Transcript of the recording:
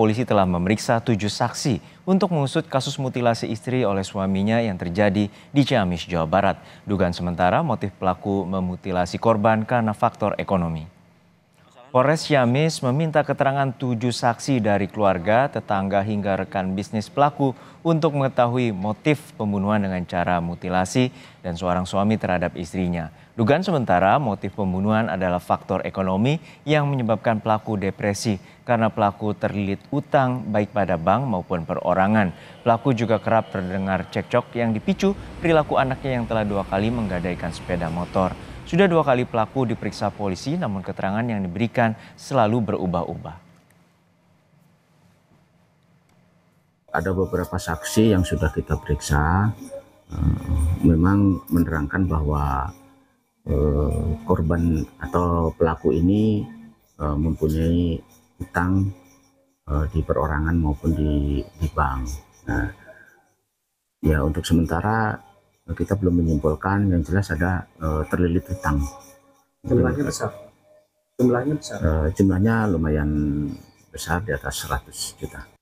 polisi telah memeriksa tujuh saksi untuk mengusut kasus mutilasi istri oleh suaminya yang terjadi di Ciamis, Jawa Barat. Dugaan sementara motif pelaku memutilasi korban karena faktor ekonomi. Polres Ciamis meminta keterangan tujuh saksi dari keluarga, tetangga hingga rekan bisnis pelaku untuk mengetahui motif pembunuhan dengan cara mutilasi dan seorang suami terhadap istrinya. Dugaan sementara motif pembunuhan adalah faktor ekonomi yang menyebabkan pelaku depresi karena pelaku terlilit utang baik pada bank maupun perorangan. Pelaku juga kerap terdengar cekcok yang dipicu perilaku anaknya yang telah dua kali menggadaikan sepeda motor. Sudah dua kali pelaku diperiksa polisi namun keterangan yang diberikan selalu berubah-ubah. ada beberapa saksi yang sudah kita periksa eh, memang menerangkan bahwa eh, korban atau pelaku ini eh, mempunyai utang di perorangan maupun di, di bank. Nah, ya untuk sementara Eh, kita belum menyimpulkan yang jelas ada uh, terlilit hutang jumlahnya besar jumlahnya besar uh, jumlahnya lumayan besar di atas 100 juta